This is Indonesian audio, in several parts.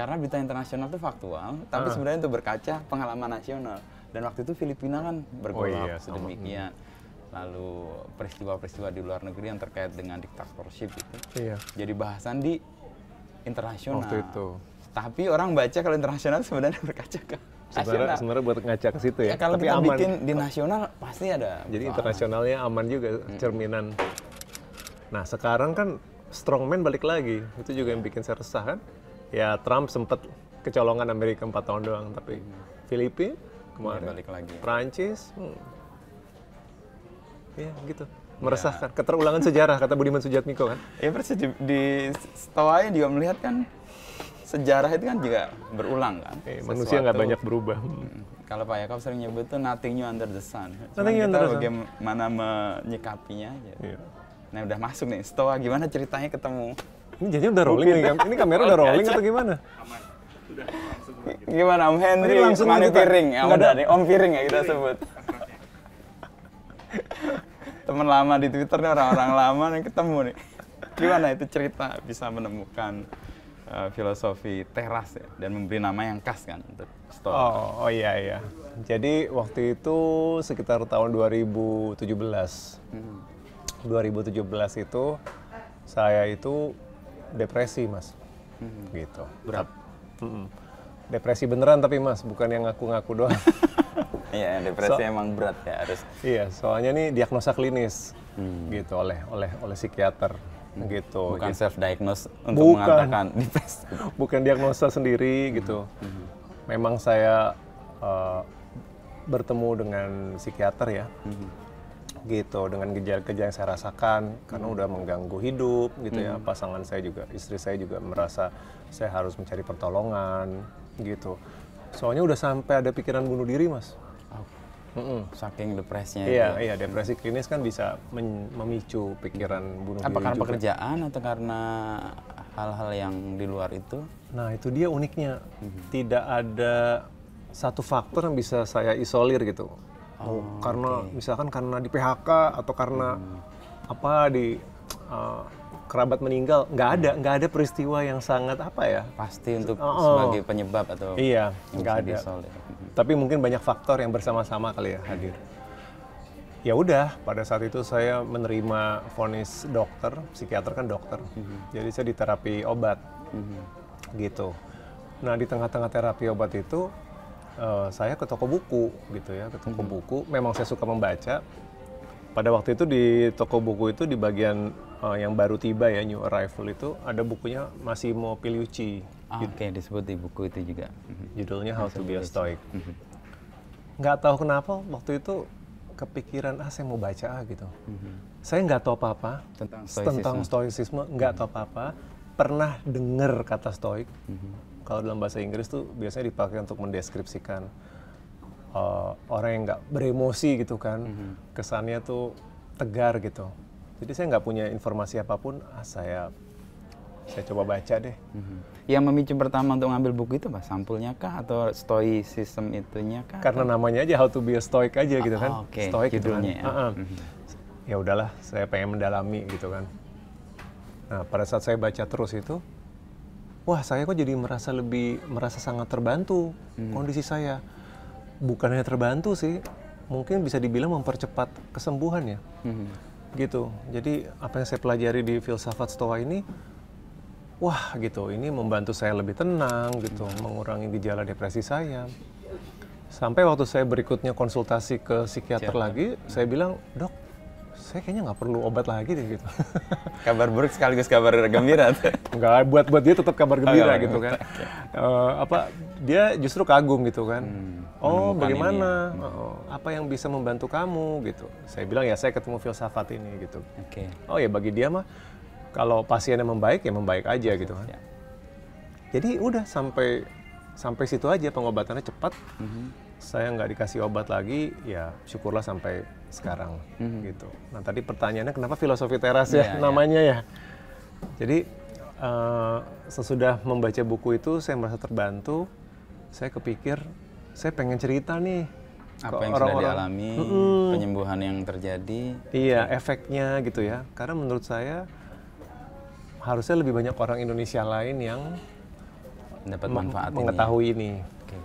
karena berita internasional itu faktual, tapi uh. sebenarnya itu berkaca pengalaman nasional. Dan waktu itu Filipina kan bergolak oh, iya, sedemikian. Sama. Lalu peristiwa-peristiwa di luar negeri yang terkait dengan diktatorship itu iya. jadi bahasan di internasional. Waktu itu. Tapi orang baca kalau internasional sebenarnya berkaca ke sebenarnya sebenarnya buat ngaca ke situ ya. ya kalau Tapi kita aman. bikin di nasional pasti ada. Jadi internasionalnya aman juga cerminan. Nah sekarang kan strongman balik lagi itu juga yang bikin saya resah kan ya Trump sempat kecolongan Amerika empat tahun doang tapi hmm. Filipina kemarin iya, balik lagi Prancis hmm. ya gitu iya. meresahkan ya. keterulangan sejarah kata Budiman Sujatmiko kan ya persis di, di Stoa juga melihat kan sejarah itu kan juga berulang kan eh, manusia nggak banyak berubah hmm, kalau Pak Yakob sering nyebut tuh nothing new under the sun nothing kita under the sun. bagaimana menyikapinya gitu. ya. nah udah masuk nih Stoa gimana ceritanya ketemu ini jadinya udah rolling nih, ya. ini kamera udah rolling atau gimana? Aman. Udah Gimana Om Henry? Ini langsung Mani ya. piring. Ya udah deh, Om piring ya kita sebut. Teman lama di Twitter nih orang-orang lama nih ketemu nih. Gimana itu cerita bisa menemukan uh, filosofi teras ya dan memberi nama yang khas kan untuk store. Oh, oh iya iya. Jadi waktu itu sekitar tahun 2017. Hmm. 2017 itu saya itu depresi mas hmm. gitu berat hmm. depresi beneran tapi mas bukan yang ngaku-ngaku doang Iya, depresi so, emang berat ya harus. Iya, soalnya ini diagnosa klinis hmm. gitu oleh oleh oleh psikiater hmm. gitu. Bukan gitu. self diagnose untuk bukan, mengatakan depresi. Bukan diagnosa sendiri gitu. Hmm. Memang saya uh, bertemu dengan psikiater ya. Hmm gitu dengan gejala-gejala yang saya rasakan karena hmm. udah mengganggu hidup gitu ya hmm. pasangan saya juga istri saya juga merasa saya harus mencari pertolongan gitu soalnya udah sampai ada pikiran bunuh diri mas oh. mm -mm. saking depresinya iya itu. Ya. iya depresi klinis kan bisa memicu pikiran hmm. bunuh apa diri karena juga. pekerjaan atau karena hal-hal yang di luar itu nah itu dia uniknya -hmm. tidak ada satu faktor yang bisa saya isolir gitu oh, karena okay. misalkan karena di PHK atau karena hmm. apa di uh, kerabat meninggal nggak ada nggak ada peristiwa yang sangat apa ya pasti untuk oh, oh. sebagai penyebab atau iya nggak ada ya. hmm. tapi mungkin banyak faktor yang bersama-sama kali ya hadir ya udah pada saat itu saya menerima vonis dokter psikiater kan dokter hmm jadi saya diterapi obat hmm gitu nah di tengah-tengah terapi obat itu Eh, saya ke toko buku gitu ya, ke toko hmm. buku. Memang saya suka membaca. Pada waktu itu di toko buku itu di bagian uh, yang baru tiba ya new arrival itu ada bukunya Massimo Piliucci. Ah, gitu. Oke, okay, disebut di buku itu juga. Hmm. Judulnya How Massimo to be a stoic. Hmm. nggak tahu kenapa waktu itu kepikiran ah saya mau baca ah gitu. Hmm. Saya nggak tahu apa-apa tentang stoicism tentang nggak tahu apa-apa. Pernah dengar kata stoik kalau dalam bahasa Inggris tuh biasanya dipakai untuk mendeskripsikan uh, orang yang nggak beremosi gitu kan, mm -hmm. kesannya tuh tegar gitu. Jadi saya nggak punya informasi apapun, ah, saya saya coba baca deh. Mm -hmm. Yang memicu pertama untuk ngambil buku itu apa? Sampulnya kah atau stoic sistem itunya kah? Karena atau? namanya aja How to be a Stoic aja gitu kan. Ah, okay. Stoic judulnya. Gitu kan. ya. Uh -uh. Ya udahlah, saya pengen mendalami gitu kan. Nah, pada saat saya baca terus itu, wah saya kok jadi merasa lebih merasa sangat terbantu hmm. kondisi saya bukan hanya terbantu sih mungkin bisa dibilang mempercepat kesembuhan ya hmm. gitu jadi apa yang saya pelajari di filsafat stoa ini wah gitu ini membantu saya lebih tenang gitu hmm. mengurangi gejala depresi saya sampai waktu saya berikutnya konsultasi ke psikiater Siapa? lagi hmm. saya bilang dok saya kayaknya nggak perlu obat lagi deh gitu. kabar buruk sekaligus kabar gembira. Enggak, buat buat dia tetap kabar gembira oh, iya, gitu iya. kan. Uh, apa dia justru kagum gitu kan. Hmm, oh, bagaimana? Ya. Oh, apa yang bisa membantu kamu gitu. Saya bilang ya saya ketemu filsafat ini gitu. Oke. Okay. Oh ya bagi dia mah kalau pasiennya membaik ya membaik aja gitu kan. Ya. Jadi udah sampai sampai situ aja pengobatannya cepat. Mm -hmm saya nggak dikasih obat lagi, ya syukurlah sampai sekarang mm-hmm. gitu. Nah tadi pertanyaannya kenapa filosofi teras ya iya, iya. namanya yeah. ya. Jadi uh, sesudah membaca buku itu saya merasa terbantu. Saya kepikir saya pengen cerita nih apa yang orang -orang. sudah dialami, mm-hmm. penyembuhan yang terjadi. Iya efeknya gitu ya. Karena menurut saya harusnya lebih banyak orang Indonesia lain yang dapat manfaat ya. mengetahui ini. ini.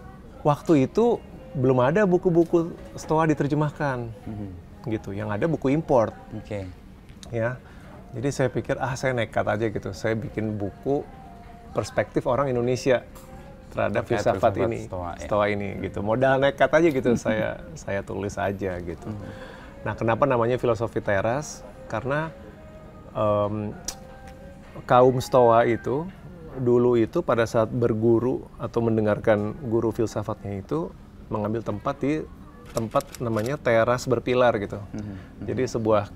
Waktu itu belum ada buku-buku stoa diterjemahkan mm-hmm. gitu yang ada buku import okay. ya jadi saya pikir ah saya nekat aja gitu saya bikin buku perspektif orang Indonesia terhadap filsafat ini stoa, ya. stoa ini gitu modal nekat aja gitu saya saya tulis aja gitu mm-hmm. nah kenapa namanya filosofi teras karena um, kaum stoa itu dulu itu pada saat berguru atau mendengarkan guru filsafatnya itu mengambil tempat di tempat namanya teras berpilar gitu. Mm -hmm. Jadi sebuah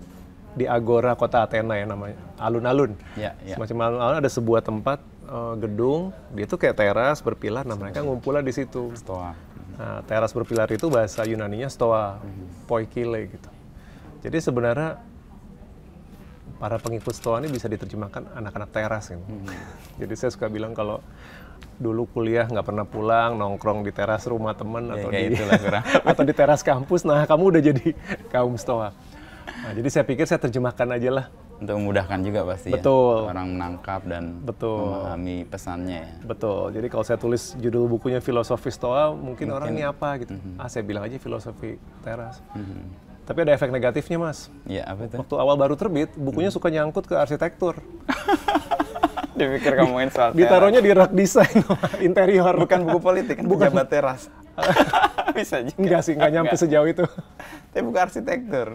di agora kota Athena ya namanya, alun-alun. Yeah, yeah. Semacam alun-alun ada sebuah tempat uh, gedung, dia itu kayak teras berpilar. Nah mereka ngumpul di situ. Stoa. Nah, teras berpilar itu bahasa Yunani nya stoa, mm -hmm. poikile gitu. Jadi sebenarnya para pengikut stoa ini bisa diterjemahkan anak-anak teras gitu. Mm -hmm. Jadi saya suka bilang kalau dulu kuliah nggak pernah pulang nongkrong di teras rumah temen ya, atau di itulah, atau di teras kampus nah kamu udah jadi kaum stoa nah, jadi saya pikir saya terjemahkan aja lah untuk memudahkan juga pasti ya, betul ya, orang menangkap dan betul. memahami pesannya ya. betul jadi kalau saya tulis judul bukunya filosofi stoa mungkin, mungkin. orang ini apa gitu mm -hmm. ah saya bilang aja filosofi teras mm -hmm. Tapi ada efek negatifnya, Mas. ya apa itu? Waktu awal baru terbit, bukunya hmm. suka nyangkut ke arsitektur. Dipikir ngomongin soal Ditaruhnya di rak desain interior. Bukan buku politik, kan Bukan. pejabat teras. Bisa juga. Enggak sih, enggak nyampe sejauh itu. Tapi buku arsitektur.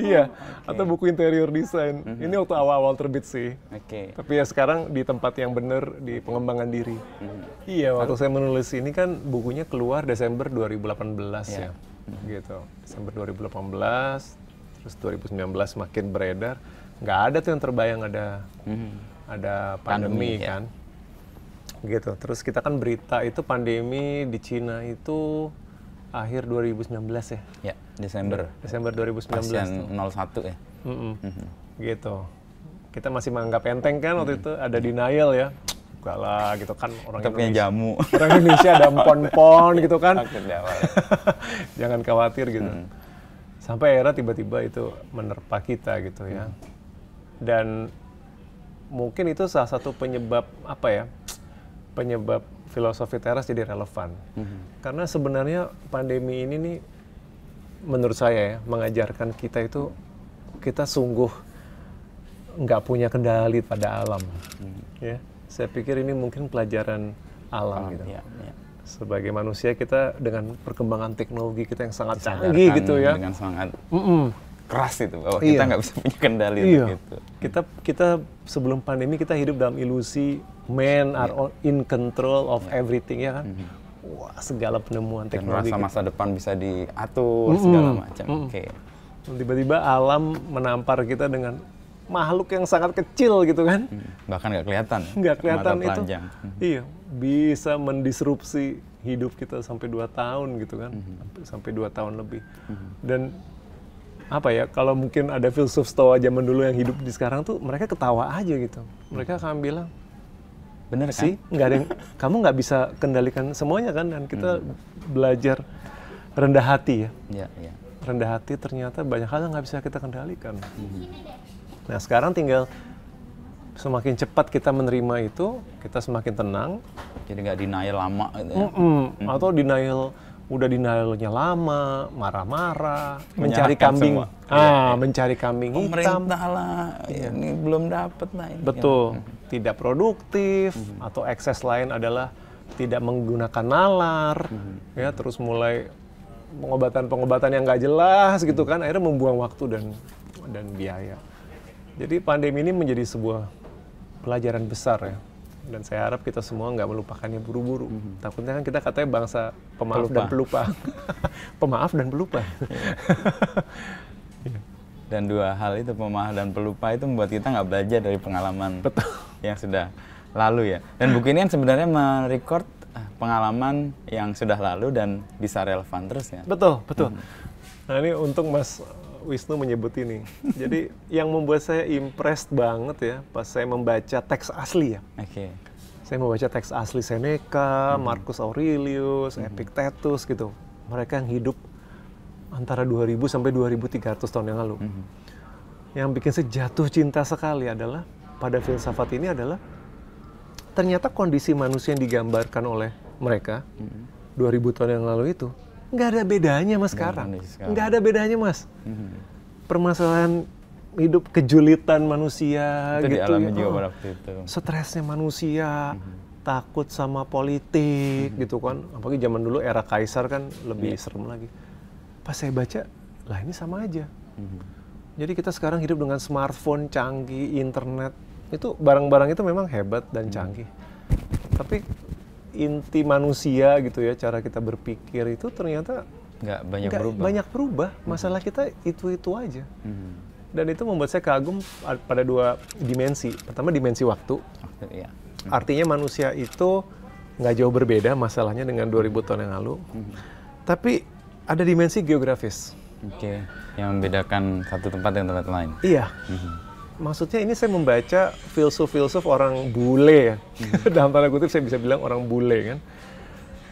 iya, oh, okay. atau buku interior desain. Mm -hmm. Ini waktu awal-awal terbit sih. Oke. Okay. Tapi ya sekarang di tempat yang benar di pengembangan diri. Mm -hmm. Iya, waktu Lalu. saya menulis ini kan bukunya keluar Desember 2018 yeah. ya. Mm -hmm. Gitu. Desember 2018, terus 2019 makin beredar. Nggak ada tuh yang terbayang ada. Mm -hmm ada pandemi, pandemi ya. kan. Ya. Gitu. Terus kita kan berita itu pandemi di Cina itu akhir 2019 ya. Ya, Desember. Desember 2019. Pasien 01 ya. Mm -mm. Mm -hmm. Gitu. Kita masih menganggap enteng kan waktu mm itu ada denial ya Gak lah gitu kan orang Kita Indonesia, jamu. Orang Indonesia ada pon pon gitu kan. Jangan khawatir gitu. Mm. Sampai era tiba-tiba itu menerpa kita gitu ya. Mm. Dan mungkin itu salah satu penyebab apa ya penyebab filosofi teras jadi relevan mm-hmm. karena sebenarnya pandemi ini nih menurut saya ya mengajarkan kita itu kita sungguh nggak punya kendali pada alam mm-hmm. ya saya pikir ini mungkin pelajaran alam, gitu ya, ya. sebagai manusia kita dengan perkembangan teknologi kita yang sangat canggih gitu ya dengan sangat mm -mm keras itu bahwa iya. kita nggak bisa punya kendali iya. gitu. Kita kita sebelum pandemi kita hidup dalam ilusi men are all iya. in control of yeah. everything ya kan. Mm -hmm. Wah, segala penemuan teknologi. Dan masa gitu. depan bisa diatur mm -hmm. segala macam. Mm -hmm. Oke. Tiba-tiba alam menampar kita dengan makhluk yang sangat kecil gitu kan. Mm. Bahkan nggak kelihatan. Nggak kelihatan itu. Mm -hmm. Iya, bisa mendisrupsi hidup kita sampai dua tahun gitu kan. Mm -hmm. Sampai dua tahun lebih. Mm -hmm. Dan apa ya kalau mungkin ada filsuf stoa zaman dulu yang hidup di sekarang tuh mereka ketawa aja gitu mereka akan bilang bener sih kan? nggak ada yang, kamu nggak bisa kendalikan semuanya kan dan kita hmm. belajar rendah hati ya. Ya, ya rendah hati ternyata banyak hal yang nggak bisa kita kendalikan hmm. nah sekarang tinggal semakin cepat kita menerima itu kita semakin tenang jadi nggak denial lama gitu ya. Mm -mm. -mm. atau denial udah dinalnya lama, marah-marah, mencari kambing, ah, ya, ya. mencari kambing hitam, lah, ya. Iya. ini belum dapat lah. Ini. Betul, ya. tidak produktif hmm. atau ekses lain adalah tidak menggunakan nalar, hmm. ya terus mulai pengobatan-pengobatan yang nggak jelas gitu mhm. kan, akhirnya membuang waktu dan dan biaya. Jadi pandemi ini menjadi sebuah pelajaran besar ya dan saya harap kita semua nggak melupakannya buru-buru. Mm -hmm. Takutnya kan kita katanya bangsa pemaaf pelupa. dan pelupa, pemaaf dan pelupa. Iya. dan dua hal itu pemaaf dan pelupa itu membuat kita nggak belajar dari pengalaman Betul. yang sudah lalu ya. Dan buku ini kan sebenarnya merecord eh, pengalaman yang sudah lalu dan bisa relevan terus ya. Betul, betul. Hmm. Nah ini untuk Mas Wisnu menyebut ini. Jadi yang membuat saya impressed banget ya pas saya membaca teks asli ya. Oke. Okay. Saya membaca teks asli Seneca, hmm. Marcus Aurelius, hmm. Epictetus gitu. Mereka yang hidup antara 2000 sampai 2300 tahun yang lalu. Hmm. Yang bikin saya jatuh cinta sekali adalah pada filsafat ini adalah ternyata kondisi manusia yang digambarkan oleh mereka hmm. 2000 tahun yang lalu itu nggak ada bedanya mas sekarang. sekarang. Nggak ada bedanya mas. Hmm. Permasalahan hidup kejulitan manusia itu gitu. Dialami ya. juga pada oh, waktu itu. Stresnya manusia, hmm. takut sama politik hmm. gitu kan. Apalagi zaman dulu era kaisar kan lebih yeah. serem lagi. Pas saya baca, lah ini sama aja. Hmm. Jadi kita sekarang hidup dengan smartphone canggih, internet itu barang-barang itu memang hebat dan mm-hmm. canggih. Hmm. Tapi inti manusia gitu ya cara kita berpikir itu ternyata nggak banyak gak berubah banyak berubah mm-hmm. masalah kita itu itu aja hmm. dan itu membuat saya kagum pada dua dimensi pertama dimensi waktu iya. mm-hmm. artinya manusia itu nggak jauh berbeda masalahnya dengan 2000 tahun yang lalu hmm. tapi ada dimensi geografis oke okay. yang membedakan satu tempat dengan tempat lain iya hmm maksudnya ini saya membaca filsuf-filsuf orang bule ya. Hmm. Dalam tanda kutip saya bisa bilang orang bule kan.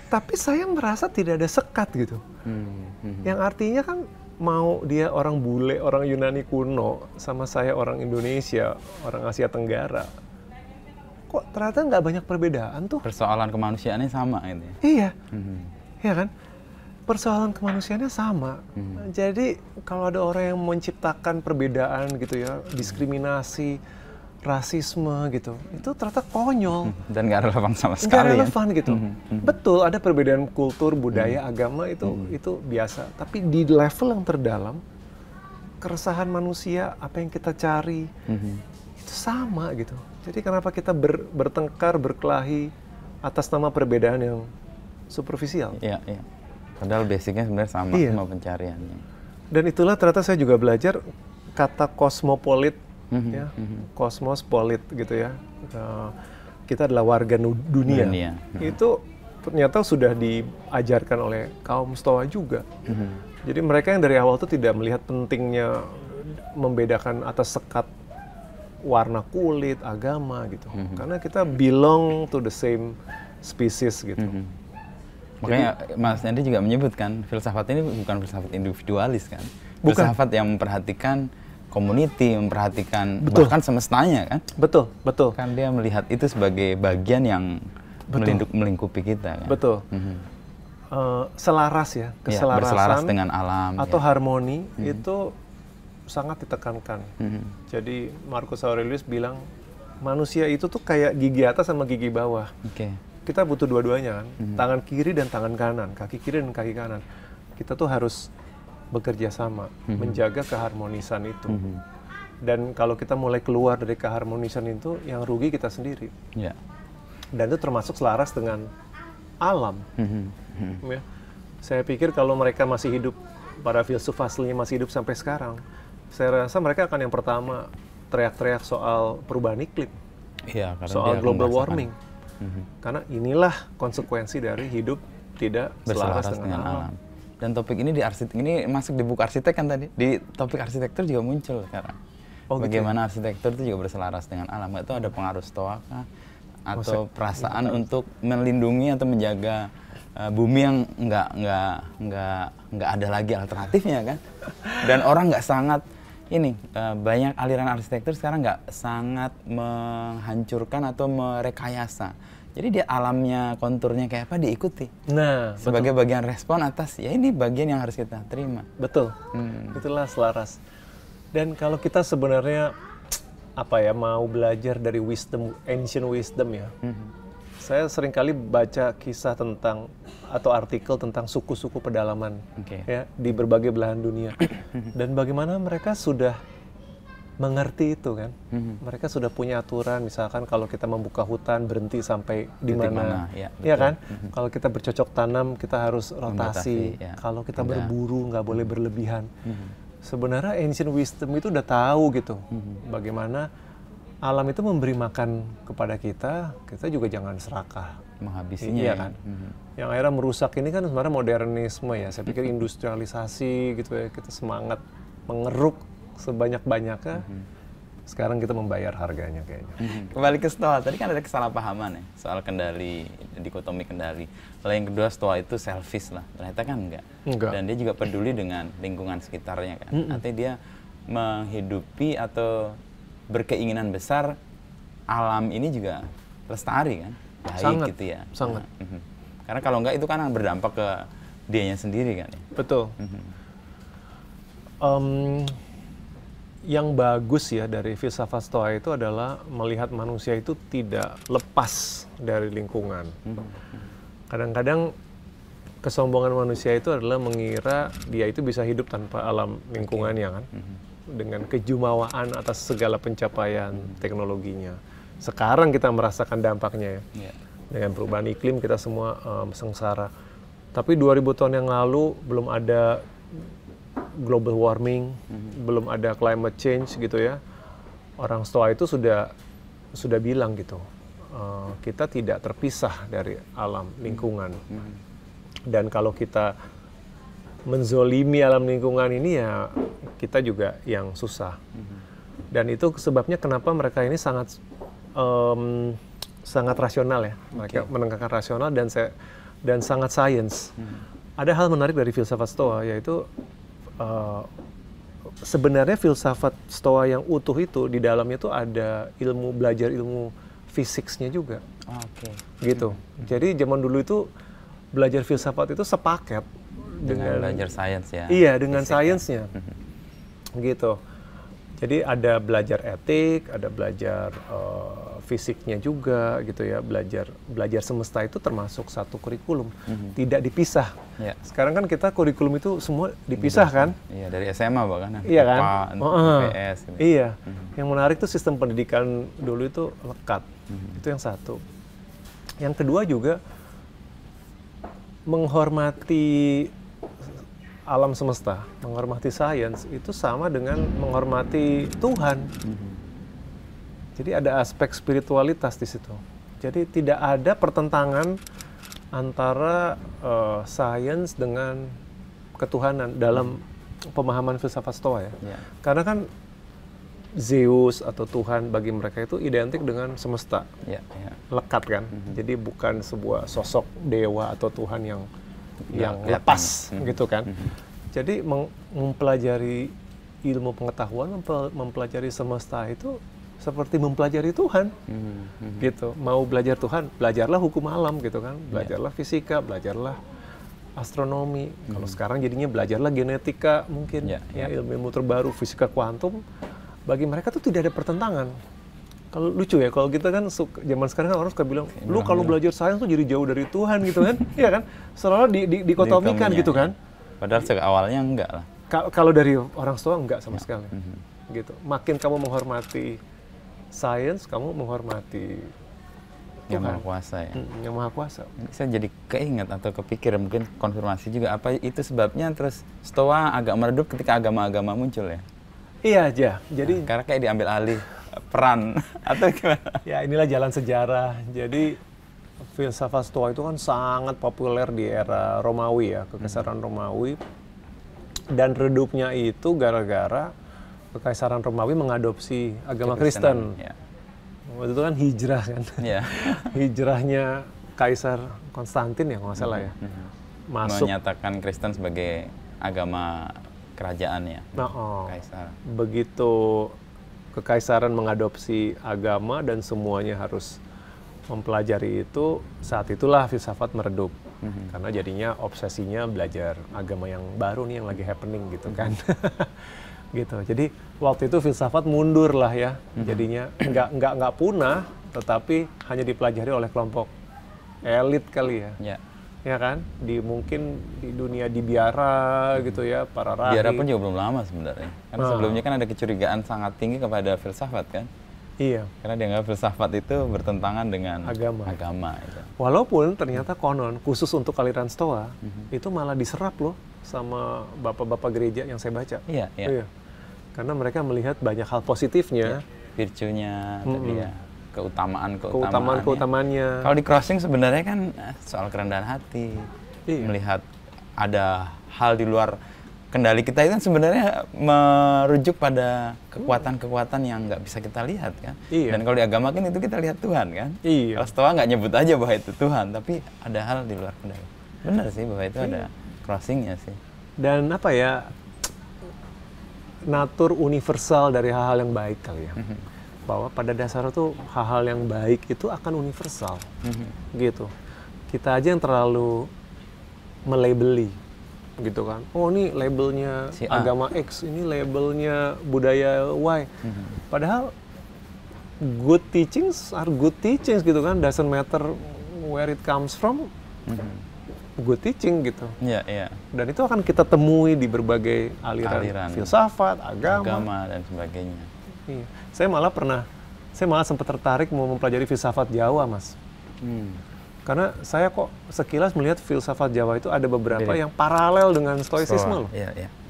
Tapi saya merasa tidak ada sekat gitu. Hmm, hmm. Yang artinya kan mau dia orang bule, orang Yunani kuno, sama saya orang Indonesia, orang Asia Tenggara. Kok ternyata nggak banyak perbedaan tuh? Persoalan kemanusiaannya sama ini. Gitu ya? Iya. Hmm. Iya kan? persoalan kemanusiaannya sama. Hmm. Jadi kalau ada orang yang menciptakan perbedaan gitu ya, diskriminasi, rasisme gitu, itu ternyata konyol hmm, dan nggak relevan sama sekali. Nggak ya. relevan ya? gitu. Hmm, hmm. Hmm. Betul ada perbedaan kultur, budaya, hmm. agama itu hmm. itu biasa. Tapi di level yang terdalam, keresahan manusia, apa yang kita cari hmm. hmm. itu sama gitu. Jadi kenapa kita ber, bertengkar, berkelahi atas nama perbedaan yang superficial? Yeah. Ya. Padahal basicnya sebenarnya sama iya. sama pencariannya. Dan itulah ternyata saya juga belajar kata kosmopolit mm-hmm. ya, mm-hmm. kosmos gitu ya. Uh, kita adalah warga dunia. dunia. Mm-hmm. Itu ternyata sudah diajarkan oleh kaum stoa juga. Mm-hmm. Jadi mereka yang dari awal itu tidak melihat pentingnya membedakan atas sekat warna kulit, agama gitu. Mm-hmm. Karena kita belong to the same species gitu. Mm-hmm. Makanya Jadi, Mas Nadi juga menyebutkan filsafat ini bukan filsafat individualis kan. Bukan. Filsafat yang memperhatikan community, memperhatikan betul. bahkan semestanya kan. Betul, betul. Kan dia melihat itu sebagai bagian yang betul. melingkupi kita kan. Betul. Mm -hmm. uh, selaras ya, iya, keselarasan ya, berselaras dengan alam atau ya. harmoni mm -hmm. itu sangat ditekankan. Mm -hmm. Jadi Marcus Aurelius bilang manusia itu tuh kayak gigi atas sama gigi bawah. Okay kita butuh dua-duanya kan. Hmm. Tangan kiri dan tangan kanan, kaki kiri dan kaki kanan. Kita tuh harus bekerja sama, hmm. menjaga keharmonisan itu. Hmm. Dan kalau kita mulai keluar dari keharmonisan itu, yang rugi kita sendiri. Yeah. Dan itu termasuk selaras dengan alam. Hmm. Hmm. Saya pikir kalau mereka masih hidup, para filsuf aslinya masih hidup sampai sekarang, saya rasa mereka akan yang pertama teriak-teriak soal perubahan iklim, yeah, iya, soal global warming hmm Karena inilah konsekuensi dari hidup tidak berselaras dengan, dengan alam. alam. Dan topik ini di arsitek ini masuk di buku arsitek kan tadi. Di topik arsitektur juga muncul sekarang. Oh, gitu ya? Bagaimana gitu. arsitektur itu juga berselaras dengan alam. Itu ada pengaruh stoa kah? atau Maksud, perasaan gitu. untuk melindungi atau menjaga uh, bumi yang nggak nggak nggak nggak ada lagi alternatifnya kan dan orang nggak sangat ini uh, banyak aliran arsitektur sekarang nggak sangat menghancurkan atau merekayasa. Jadi dia alamnya konturnya kayak apa diikuti. Nah, sebagai betul. bagian respon atas ya ini bagian yang harus kita terima. Betul. Hmm. Itulah selaras. Dan kalau kita sebenarnya apa ya mau belajar dari wisdom ancient wisdom ya. -hmm saya seringkali baca kisah tentang atau artikel tentang suku-suku pedalaman okay. ya di berbagai belahan dunia dan bagaimana mereka sudah mengerti itu kan mm-hmm. mereka sudah punya aturan misalkan kalau kita membuka hutan berhenti sampai di mana ya, ya kan mm-hmm. kalau kita bercocok tanam kita harus rotasi ya. kalau kita Tidak. berburu nggak boleh mhm. berlebihan mm-hmm. sebenarnya ancient wisdom itu udah tahu gitu mm-hmm. bagaimana alam itu memberi makan kepada kita, kita juga jangan serakah menghabisinya iya, ya kan. Mm-hmm. Yang akhirnya merusak ini kan sebenarnya modernisme ya. Saya pikir industrialisasi gitu ya, kita semangat mengeruk sebanyak-banyaknya. Mm-hmm. Sekarang kita membayar harganya kayaknya. Mm-hmm. Kembali ke stoa, tadi kan ada kesalahpahaman ya soal kendali dikotomi kendali. Lalu yang kedua stoa itu selfish lah. Ternyata kan enggak. enggak. Dan dia juga peduli dengan lingkungan sekitarnya kan. Mm-hmm. Artinya dia menghidupi atau berkeinginan besar alam ini juga lestari kan baik sangat, gitu ya sangat nah, mm -hmm. karena kalau enggak itu kan berdampak ke dianya sendiri kan betul mm -hmm. um, yang bagus ya dari filsafat stoa itu adalah melihat manusia itu tidak lepas dari lingkungan. Mhm. Kadang-kadang kesombongan manusia itu adalah mengira dia itu bisa hidup tanpa alam lingkungannya kan dengan kejumawaan atas segala pencapaian teknologinya. Sekarang kita merasakan dampaknya ya. Iya. Dengan perubahan iklim kita semua um, sengsara. Tapi 2000 tahun yang lalu belum ada global warming, mm -hmm. belum ada climate change gitu ya. Orang Stoa itu sudah sudah bilang gitu. Uh, kita tidak terpisah dari alam lingkungan. Mm -hmm. Dan kalau kita menzolimi alam lingkungan ini ya kita juga yang susah. Mm-hmm. Dan itu sebabnya kenapa mereka ini sangat um, sangat rasional ya, mereka okay. menengahkan rasional dan saya dan sangat sains. Hmm. Ada hal menarik dari filsafat Stoa yaitu uh, sebenarnya filsafat Stoa yang utuh itu di dalamnya itu ada ilmu belajar ilmu fisiknya juga. Oke. Okay. Gitu. Hmm. Jadi zaman dulu itu belajar filsafat itu sepaket dengan, belajar sains ya. Iya, dengan sainsnya. Mhm. gitu. Jadi ada belajar etik, ada belajar uh, fisiknya juga gitu ya, belajar belajar semesta itu termasuk satu kurikulum, mm-hmm. tidak dipisah. Ya. Sekarang kan kita kurikulum itu semua dipisah kan? Iya dari SMA bahkan. Ya. Iya kan? uh, Gitu. Iya. Mm-hmm. Yang menarik tuh sistem pendidikan dulu itu lekat, mm-hmm. itu yang satu. Yang kedua juga menghormati alam semesta, menghormati sains itu sama dengan menghormati Tuhan. Jadi ada aspek spiritualitas di situ. Jadi tidak ada pertentangan antara uh, sains dengan ketuhanan dalam pemahaman filsafat Stoa ya. ya. Karena kan Zeus atau Tuhan bagi mereka itu identik dengan semesta, ya, ya. lekat kan. Mm -hmm. Jadi bukan sebuah sosok dewa atau Tuhan yang yang ya, lepas ya. gitu kan. Hmm. Jadi mempelajari ilmu pengetahuan, mempelajari semesta itu seperti mempelajari Tuhan, hmm, hmm. gitu. Mau belajar Tuhan, belajarlah hukum alam, gitu kan. Iya. Belajarlah yeah. fisika, belajarlah astronomi. Hmm. Kalau sekarang jadinya belajarlah genetika mungkin yeah, yeah. ya iya. ilmu-ilmu terbaru fisika kuantum. Bagi mereka itu tidak ada pertentangan kalau lucu ya kalau kita kan suka, zaman sekarang kan orang suka bilang iya, lu kalau iya. belajar sains tuh jadi jauh dari Tuhan gitu kan iya kan selalu di, di, dikotomikan gitu kan ya. padahal sejak awalnya enggak lah Ka kalau dari orang tua enggak sama ya. sekali mm -hmm. gitu makin kamu menghormati sains kamu menghormati yang maha kuasa ya hmm, yang maha kuasa saya jadi keinget atau kepikir mungkin konfirmasi juga apa itu sebabnya terus stoa agak meredup ketika agama-agama muncul ya iya aja jadi nah, karena kayak diambil alih peran atau gimana? Ya inilah jalan sejarah. Jadi filsafat Stoa itu kan sangat populer di era Romawi ya, kekaisaran hmm. Romawi. Dan redupnya itu gara-gara kekaisaran Romawi mengadopsi agama Kristen. Kristen. Ya. Waktu itu kan hijrah kan. Ya. Hijrahnya Kaisar Konstantin ya kalau nggak salah ya. Hmm, hmm. Masuk. Menyatakan Kristen sebagai agama kerajaan ya. Nah, oh. Kaisar. Begitu kekaisaran mengadopsi agama dan semuanya harus mempelajari itu saat itulah filsafat meredup mm-hmm. karena jadinya obsesinya belajar agama yang baru nih yang lagi happening gitu kan mm-hmm. gitu jadi waktu itu filsafat mundur lah ya mm-hmm. jadinya nggak nggak nggak punah tetapi hanya dipelajari oleh kelompok elit kali ya yeah ya kan di mungkin di dunia di biara gitu ya para rahi. biara pun juga belum lama sebenarnya karena nah. sebelumnya kan ada kecurigaan sangat tinggi kepada filsafat kan iya karena dianggap filsafat itu bertentangan dengan agama agama itu. walaupun ternyata konon khusus untuk aliran stoa hmm itu malah diserap loh sama bapak-bapak gereja yang saya baca iya iya, oh, iya. karena mereka melihat banyak hal positifnya iya. virtunya mm-hmm. tadi ya keutamaan keutamaan keutamaannya. Kalau di crossing sebenarnya kan eh, soal kerendahan hati, iya. melihat ada hal di luar kendali kita itu kan sebenarnya merujuk pada kekuatan-kekuatan yang nggak bisa kita lihat kan. Iya. Dan kalau di agama kan itu kita lihat Tuhan kan. Iya. Kalau setelah nggak nyebut aja bahwa itu Tuhan, tapi ada hal di luar kendali. Benar sih bahwa itu iya. ada crossingnya sih. Dan apa ya, natur universal dari hal-hal yang baik kali ya. Mm -hmm bahwa pada dasarnya tuh hal-hal yang baik itu akan universal mm-hmm. gitu kita aja yang terlalu melabeli gitu kan oh ini labelnya si agama X ini labelnya budaya Y mm-hmm. padahal good teachings are good teachings gitu kan doesn't matter where it comes from mm-hmm. good teaching gitu yeah, yeah. dan itu akan kita temui di berbagai aliran, aliran filsafat agama, agama dan sebagainya Iya. Saya malah pernah, saya malah sempat tertarik mau mempelajari filsafat Jawa, Mas. Hmm. Karena saya kok sekilas melihat filsafat Jawa itu ada beberapa yang paralel dengan Stoicism. loh. Iya, iya.